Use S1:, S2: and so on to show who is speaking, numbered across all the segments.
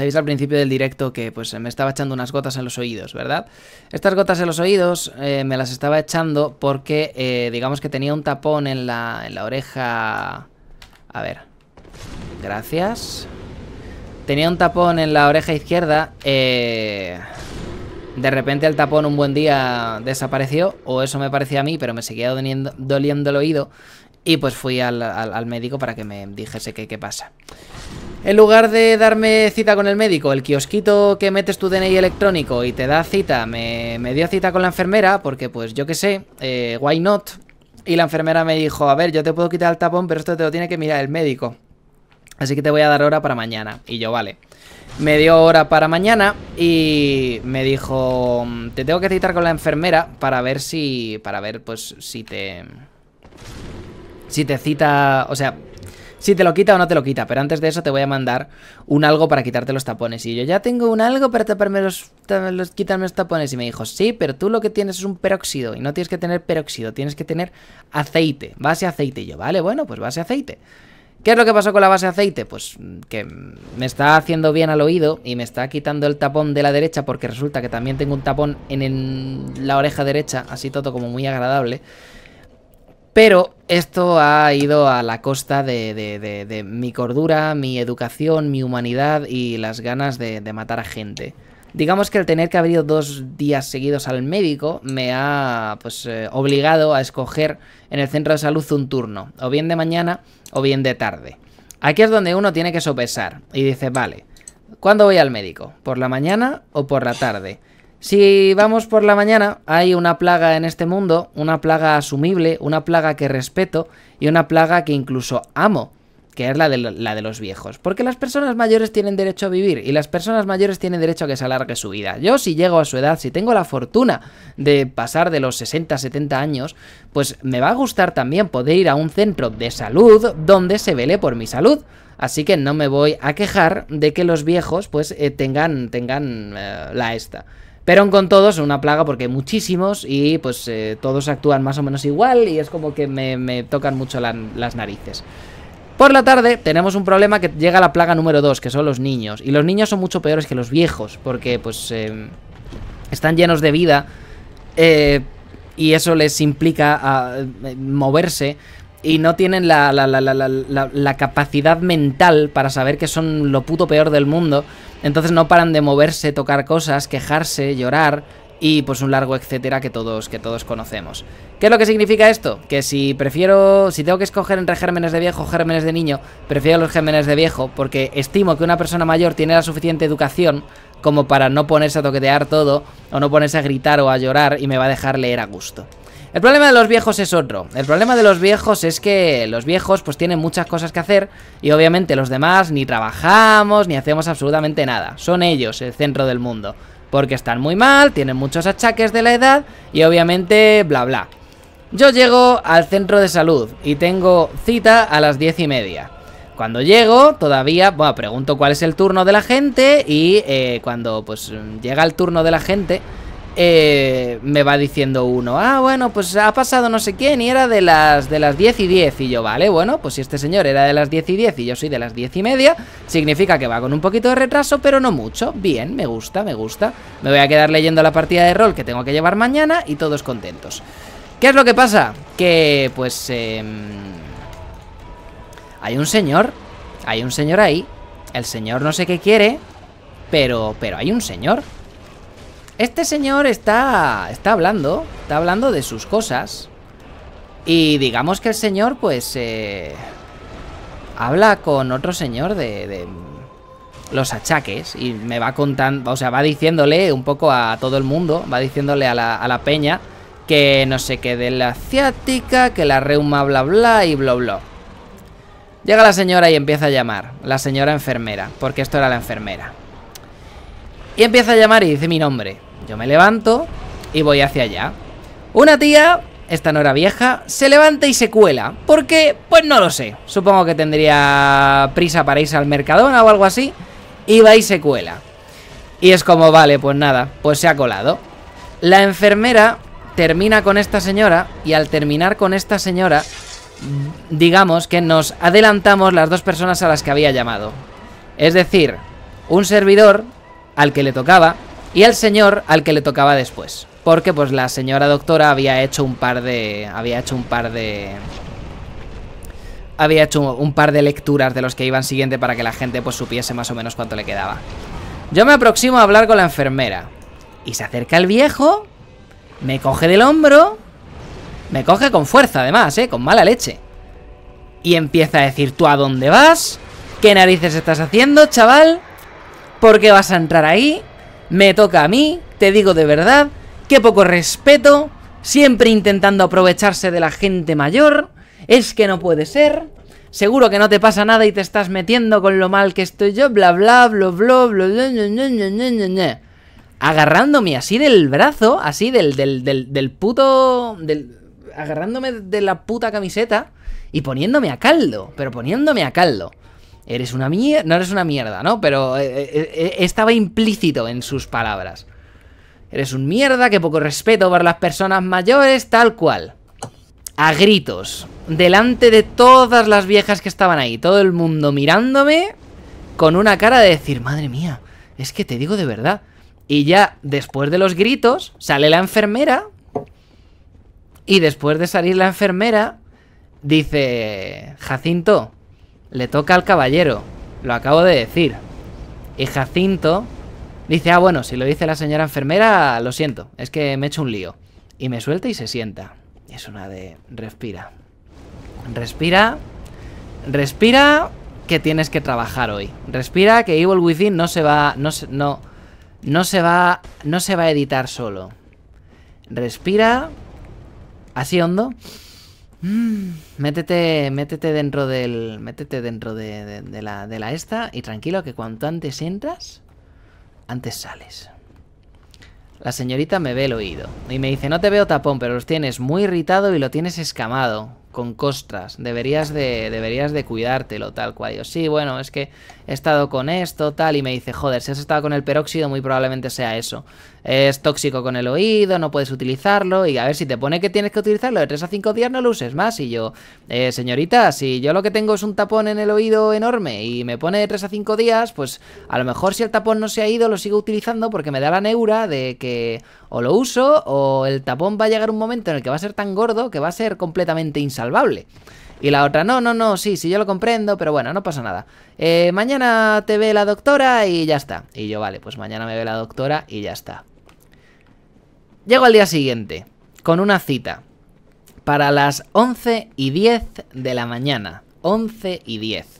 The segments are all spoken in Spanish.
S1: Sabéis al principio del directo que pues me estaba echando unas gotas en los oídos, ¿verdad? Estas gotas en los oídos eh, me las estaba echando porque eh, digamos que tenía un tapón en la, oreja... A ver. Gracias. Tenía un tapón en la oreja izquierda. Eh, de repente el tapón un buen día desapareció, o eso me parecía a mí, pero me seguía doliendo, el oído. Y pues fui al médico para que me dijese qué pasa. En lugar de darme cita con el médico, el kiosquito que metes tu DNI electrónico y te da cita, me, dio cita con la enfermera, porque pues yo qué sé, eh, why not? Y la enfermera me dijo, a ver, yo te puedo quitar el tapón, pero esto te lo tiene que mirar el médico. Así que te voy a dar hora para mañana. Y yo, vale. Me dio hora para mañana y me dijo, te tengo que citar con la enfermera para ver si, para ver pues si te... Si te cita, o sea, si te lo quita o no te lo quita, pero antes de eso te voy a mandar un algo para quitarte los tapones. Y yo, ya tengo un algo para taparme los, los, quitarme los tapones. Y me dijo, sí, pero tú lo que tienes es un peróxido. Y no tienes que tener peróxido, tienes que tener aceite, base aceite. Y yo, vale, bueno, pues base aceite. ¿Qué es lo que pasó con la base de aceite? Pues mm, que me está haciendo bien al oído y me está quitando el tapón de la derecha porque resulta que también tengo un tapón en la oreja derecha, así todo como muy agradable. Pero esto ha ido a la costa de, mi cordura, mi educación, mi humanidad y las ganas de, matar a gente. Digamos que el tener que haber dos días seguidos al médico me ha pues, eh, obligado a escoger en el centro de salud un turno, o bien de mañana o bien de tarde. Aquí es donde uno tiene que sopesar y dice, vale, ¿cuándo voy al médico? ¿Por la mañana o por la tarde? Si vamos por la mañana, hay una plaga en este mundo, una plaga asumible, una plaga que respeto y una plaga que incluso amo, que es la de, la de los viejos. Porque las personas mayores tienen derecho a vivir y las personas mayores tienen derecho a que se alargue su vida. Yo si llego a su edad, si tengo la fortuna de pasar de los 60, 70 años, pues me va a gustar también poder ir a un centro de salud donde se vele por mi salud. Así que no me voy a quejar de que los viejos pues eh, tengan, tengan eh, la esta. Pero con todos una plaga porque muchísimos y pues eh, todos actúan más o menos igual y es como que me, tocan mucho las narices. Por la tarde tenemos un problema que llega a la plaga número 2, que son los niños. Y los niños son mucho peores que los viejos porque pues eh, están llenos de vida eh, y eso les implica ah, moverse y no tienen la, la, capacidad mental para saber que son lo puto peor del mundo entonces no paran de moverse, tocar cosas, quejarse, llorar y pues un largo etcétera que todos, que todos conocemos. ¿Qué es lo que significa esto? Que si prefiero, si tengo que escoger entre gérmenes de viejo o gérmenes de niño, prefiero los gérmenes de viejo porque estimo que una persona mayor tiene la suficiente educación como para no ponerse a toquetear todo o no ponerse a gritar o a llorar y me va a dejar leer a gusto. El problema de los viejos es otro. El problema de los viejos es que los viejos pues tienen muchas cosas que hacer y obviamente los demás ni trabajamos ni hacemos absolutamente nada. Son ellos el centro del mundo. Porque están muy mal, tienen muchos achaques de la edad y obviamente bla bla. Yo llego al centro de salud y tengo cita a las diez y media. Cuando llego, todavía, bueno, pregunto cuál es el turno de la gente y eh, cuando pues llega el turno de la gente, eh, me va diciendo uno, ah, bueno, pues ha pasado no sé quién y era de las, de las 10 y 10. Y yo, vale, bueno, pues si este señor era de las 10 y 10 y yo soy de las 10 y media, significa que va con un poquito de retraso, pero no mucho. Bien, me gusta, me gusta. Me voy a quedar leyendo la partida de rol que tengo que llevar mañana y todos contentos. ¿Qué es lo que pasa? Que, pues, em, hay un señor, hay un señor ahí, el señor no sé qué quiere, pero, pero hay un señor. Este señor está, está hablando, está hablando de sus cosas. Y digamos que el señor, pues, eh, habla con otro señor de, los achaques y me va contando, o sea, va diciéndole un poco a todo el mundo, va diciéndole a la, peña que no sé qué de la asiática, que la reuma, bla, bla y bla, bla. Llega la señora y empieza a llamar, la señora enfermera, porque esto era la enfermera. Y empieza a llamar y dice mi nombre. Yo me levanto y voy hacia allá. Una tía, esta no era vieja, se levanta y se cuela. ¿Por qué? Pues no lo sé. Supongo que tendría prisa para irse al Mercadona o algo así. Y va y se cuela. Y es como, vale, pues nada, pues se ha colado. La enfermera termina con esta señora y al terminar con esta señora, digamos que nos adelantamos las dos personas a las que había llamado. Es decir, un servidor al que le tocaba y al señor al que le tocaba después. Porque pues la señora doctora había hecho un par de... Había hecho un par de... Había hecho un par de lecturas de los que iban siguiente para que la gente pues supiese más o menos cuánto le quedaba. Yo me aproximo a hablar con la enfermera. Y se acerca el viejo, me coge del hombro, me coge con fuerza además, ¿eh? Con mala leche. Y empieza a decir, ¿tú a dónde vas? ¿Qué narices estás haciendo, chaval? ¿Por qué vas a entrar ahí? me toca a mí, te digo de verdad, qué poco respeto, siempre intentando aprovecharse de la gente mayor, es que no puede ser, seguro que no te pasa nada y te estás metiendo con lo mal que estoy yo, bla bla, bla bla, bla, bla, bla, agarrándome así del brazo, así del, del, puto... agarrándome de la puta camiseta y poniéndome a caldo, pero poniéndome a caldo eres una mierda, no eres una mierda, ¿no? Pero eh, eh, eh, estaba implícito en sus palabras. Eres un mierda, que poco respeto para las personas mayores, tal cual. A gritos, delante de todas las viejas que estaban ahí, todo el mundo mirándome con una cara de decir, madre mía, es que te digo de verdad. Y ya después de los gritos, sale la enfermera. Y después de salir la enfermera, dice, Jacinto, le toca al caballero. Lo acabo de decir. Y Jacinto dice, ah, bueno, si lo dice la señora enfermera, lo siento. Es que me he hecho un lío. Y me suelta y se sienta. Es una de... Respira. Respira. Respira que tienes que trabajar hoy. Respira que Evil Within no se va... No se, no, no se va... No se va a editar solo. Respira... Así hondo. Mm, métete, dentro del. Métete dentro de, la, de la esta y tranquilo que cuanto antes entras, antes sales. La señorita me ve el oído y me dice, no te veo tapón, pero los tienes muy irritado y lo tienes escamado con costras, deberías de, deberías de cuidártelo, tal cual. yo, sí, bueno, es que he estado con esto, tal, y me dice, joder, si has estado con el peróxido, muy probablemente sea eso. Es tóxico con el oído, no puedes utilizarlo, y a ver, si te pone que tienes que utilizarlo de 3 a 5 días, no lo uses más. Y yo, eh, señorita, si yo lo que tengo es un tapón en el oído enorme y me pone de 3 a 5 días, pues a lo mejor si el tapón no se ha ido, lo sigo utilizando porque me da la neura de que o lo uso o el tapón va a llegar un momento en el que va a ser tan gordo que va a ser completamente y la otra, no, no, no, sí, sí, yo lo comprendo, pero bueno, no pasa nada. Eh, mañana te ve la doctora y ya está. Y yo, vale, pues mañana me ve la doctora y ya está. Llego al día siguiente, con una cita, para las 11 y 10 de la mañana. 11 y diez.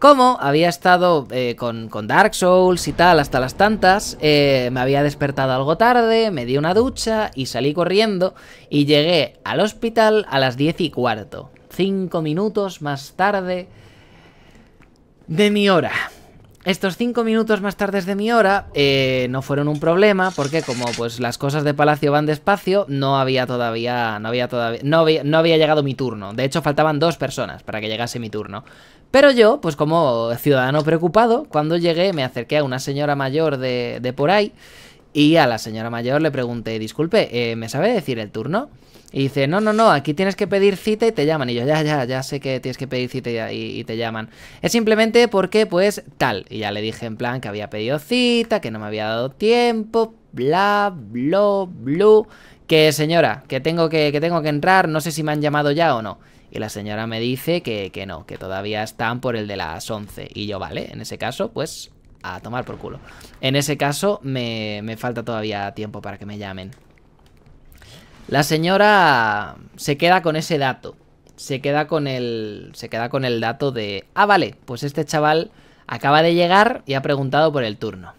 S1: Como había estado eh, con, Dark Souls y tal hasta las tantas, eh, me había despertado algo tarde, me di una ducha y salí corriendo y llegué al hospital a las 10 y cuarto. Cinco minutos más tarde de mi hora estos cinco minutos más tardes de mi hora eh, no fueron un problema porque como pues las cosas de palacio van despacio no había todavía no había todavía no había llegado mi turno de hecho faltaban dos personas para que llegase mi turno pero yo pues como ciudadano preocupado cuando llegué me acerqué a una señora mayor de, de por ahí y a la señora mayor le pregunté, disculpe, eh, ¿me sabe decir el turno? Y dice, no, no, no, aquí tienes que pedir cita y te llaman. Y yo, ya, ya, ya sé que tienes que pedir cita y, te llaman. Es simplemente porque, pues, tal. Y ya le dije en plan que había pedido cita, que no me había dado tiempo, bla, bla, bla. Que señora, que tengo que, tengo que entrar, no sé si me han llamado ya o no. Y la señora me dice que, que no, que todavía están por el de las 11. Y yo, vale, en ese caso, pues a tomar por culo. En ese caso, me, me falta todavía tiempo para que me llamen. La señora se queda con ese dato. Se queda con el. Se queda con el dato de. Ah, vale, pues este chaval acaba de llegar y ha preguntado por el turno.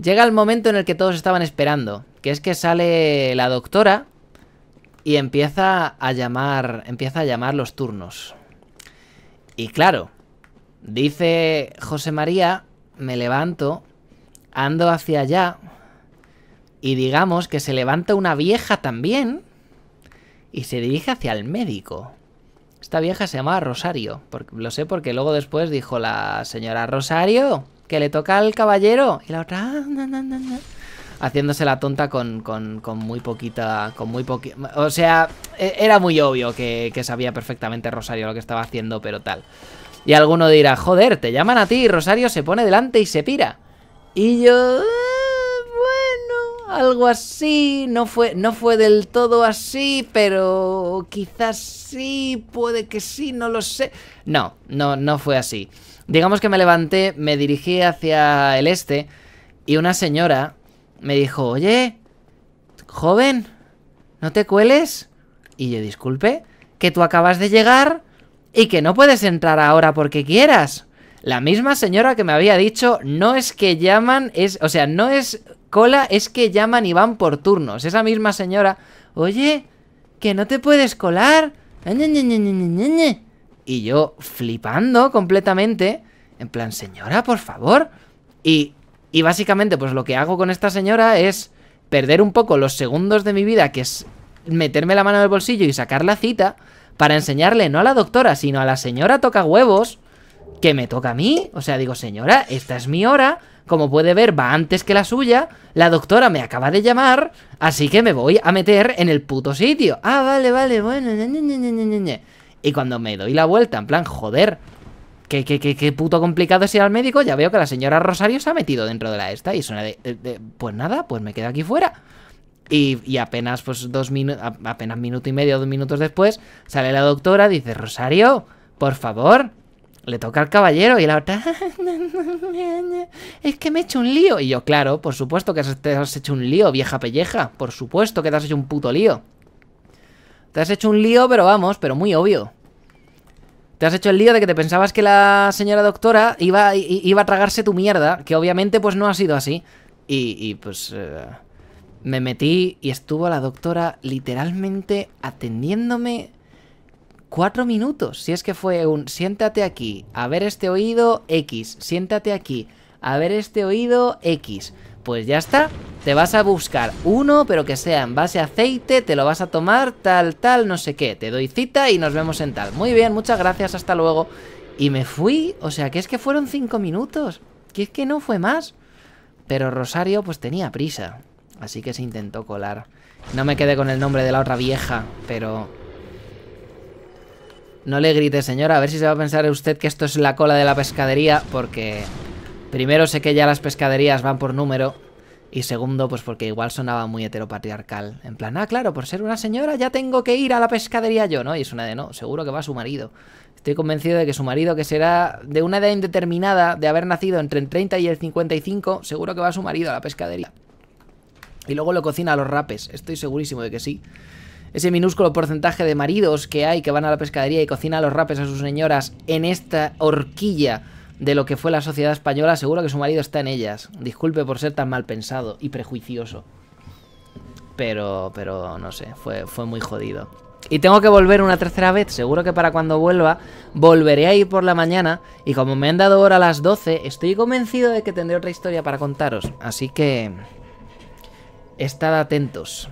S1: Llega el momento en el que todos estaban esperando, que es que sale la doctora y empieza a llamar, empieza a llamar los turnos. Y claro, dice José María me levanto, ando hacia allá y digamos que se levanta una vieja también y se dirige hacia el médico. Esta vieja se llamaba Rosario, lo sé porque luego después dijo la señora Rosario que le toca al caballero y la otra ah, haciéndose la tonta con, muy poquita, con muy o sea, e-, era muy obvio que, que sabía perfectamente Rosario lo que estaba haciendo, pero tal. Y alguno dirá, joder, te llaman a ti y Rosario se pone delante y se pira. Y yo... Ah, bueno, algo así. No fue, no fue del todo así, pero quizás sí, puede que sí, no lo sé. No, no, no fue así. Digamos que me levanté, me dirigí hacia el este y una señora me dijo, oye, joven, ¿no te cueles? Y yo, disculpe, que tú acabas de llegar y que no puedes entrar ahora porque quieras. La misma señora que me había dicho, no es que llaman, es, o sea, no es cola, es que llaman y van por turnos. Esa misma señora, oye, que no te puedes colar. Y yo flipando completamente, en plan, señora, por favor. Y, y básicamente, pues lo que hago con esta señora es perder un poco los segundos de mi vida, que es meterme la mano en el bolsillo y sacar la cita para enseñarle no a la doctora, sino a la señora toca huevos, que me toca a mí. O sea, digo, señora, esta es mi hora. Como puede ver, va antes que la suya. La doctora me acaba de llamar, así que me voy a meter en el puto sitio. Ah, vale, vale, bueno. Y cuando me doy la vuelta, en plan, joder, ¿Qué, qué, puto complicado es ir al médico. Ya veo que la señora Rosario se ha metido dentro de la esta y suena de, Pues nada, pues me quedo aquí fuera. Y, apenas, pues, dos minutos, apenas minuto y medio, dos minutos después, sale la doctora, dice, Rosario, por favor, le toca al caballero y la otra es que me he hecho un lío y yo claro por supuesto que te has hecho un lío vieja pelleja por supuesto que te has hecho un puto lío te has hecho un lío pero vamos pero muy obvio te has hecho el lío de que te pensabas que la señora doctora iba, iba a tragarse tu mierda que obviamente pues no ha sido así y, pues eh, me metí y estuvo la doctora literalmente atendiéndome cuatro minutos. Si es que fue un siéntate aquí, a ver este oído X, siéntate aquí, a ver este oído X. Pues ya está, te vas a buscar uno, pero que sea en base a aceite, te lo vas a tomar, tal, tal, no sé qué. Te doy cita y nos vemos en tal. Muy bien, muchas gracias, hasta luego. Y me fui, o sea, que es que fueron cinco minutos, que es que no fue más. Pero Rosario pues tenía prisa. Así que se intentó colar. No me quedé con el nombre de la otra vieja, pero... No le grite, señora, a ver si se va a pensar usted que esto es la cola de la pescadería, porque... Primero sé que ya las pescaderías van por número, y segundo, pues porque igual sonaba muy heteropatriarcal. En plan, ah, claro, por ser una señora ya tengo que ir a la pescadería yo, ¿no? Y es una de no, seguro que va su marido. Estoy convencido de que su marido, que será de una edad indeterminada, de haber nacido entre el 30 y el 55, seguro que va su marido a la pescadería. Y luego lo cocina a los rapes, estoy segurísimo de que sí. Ese minúsculo porcentaje de maridos que hay que van a la pescadería y cocina a los rapes a sus señoras en esta horquilla de lo que fue la sociedad española, seguro que su marido está en ellas. Disculpe por ser tan mal pensado y prejuicioso. Pero, pero no sé, fue, fue muy jodido. Y tengo que volver una tercera vez, seguro que para cuando vuelva, volveré a ir por la mañana y como me han dado hora las 12, estoy convencido de que tendré otra historia para contaros. Así que... Estad atentos.